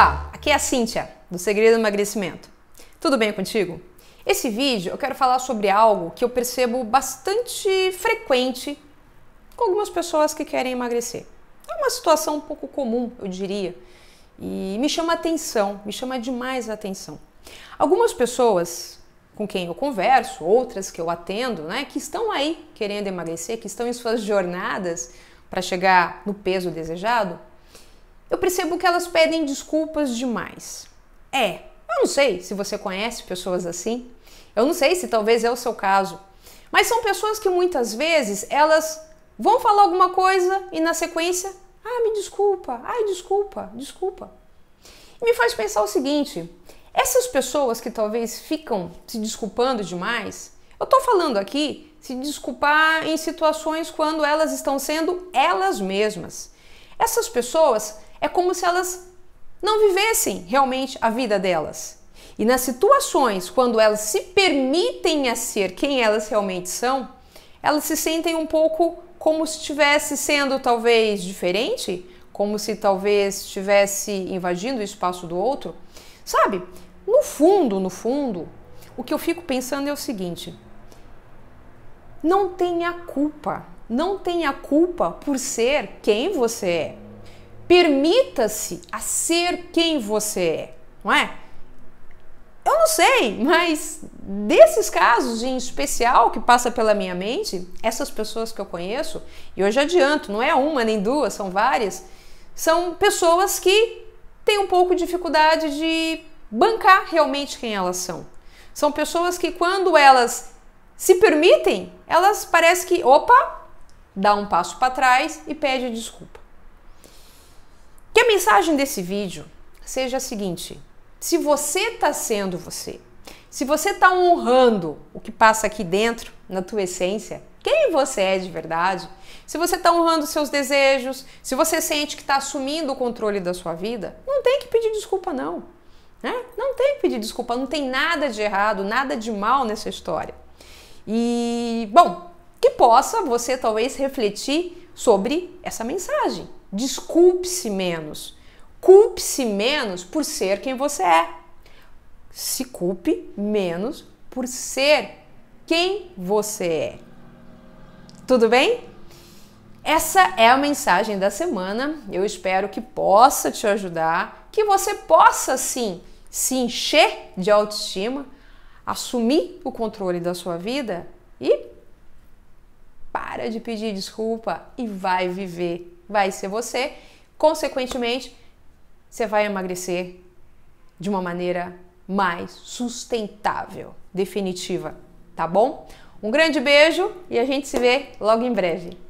Olá, aqui é a Cíntia, do Segredo do Emagrecimento. Tudo bem contigo? Esse vídeo eu quero falar sobre algo que eu percebo bastante frequente com algumas pessoas que querem emagrecer. É uma situação um pouco comum, eu diria, e me chama atenção, me chama demais a atenção. Algumas pessoas com quem eu converso, outras que eu atendo, né, que estão aí querendo emagrecer, que estão em suas jornadas para chegar no peso desejado, eu percebo que elas pedem desculpas demais. É, eu não sei se você conhece pessoas assim, eu não sei se talvez é o seu caso, mas são pessoas que muitas vezes elas vão falar alguma coisa e na sequência, ah, me desculpa, ai, desculpa, desculpa. E me faz pensar o seguinte: essas pessoas que talvez ficam se desculpando demais, eu tô falando aqui se desculpar em situações quando elas estão sendo elas mesmas. Essas pessoas é como se elas não vivessem realmente a vida delas. E nas situações quando elas se permitem a ser quem elas realmente são, elas se sentem um pouco como se estivesse sendo talvez diferente, como se talvez estivesse invadindo o espaço do outro. Sabe? No fundo, no fundo, o que eu fico pensando é o seguinte: não tenha culpa, não tenha culpa por ser quem você é. Permita-se a ser quem você é, não é? Eu não sei, mas desses casos em especial que passa pela minha mente, essas pessoas que eu conheço, e hoje adianto, não é uma nem duas, são várias, são pessoas que têm um pouco de dificuldade de bancar realmente quem elas são. São pessoas que quando elas se permitem, elas parece que, opa, dá um passo para trás e pede desculpa mensagem desse vídeo seja a seguinte: se você está sendo você, se você está honrando o que passa aqui dentro, na tua essência, quem você é de verdade, se você está honrando seus desejos, se você sente que está assumindo o controle da sua vida, não tem que pedir desculpa, não. Né? Não tem que pedir desculpa, não tem nada de errado, nada de mal nessa história. E, bom, que possa você talvez refletir sobre essa mensagem. Desculpe-se menos. Culpe-se menos por ser quem você é. Se culpe menos por ser quem você é. Tudo bem? Essa é a mensagem da semana. Eu espero que possa te ajudar, que você possa sim se encher de autoestima, assumir o controle da sua vida e para de pedir desculpa e vai viver vai ser você. Consequentemente, você vai emagrecer de uma maneira mais sustentável, definitiva, tá bom? Um grande beijo e a gente se vê logo em breve.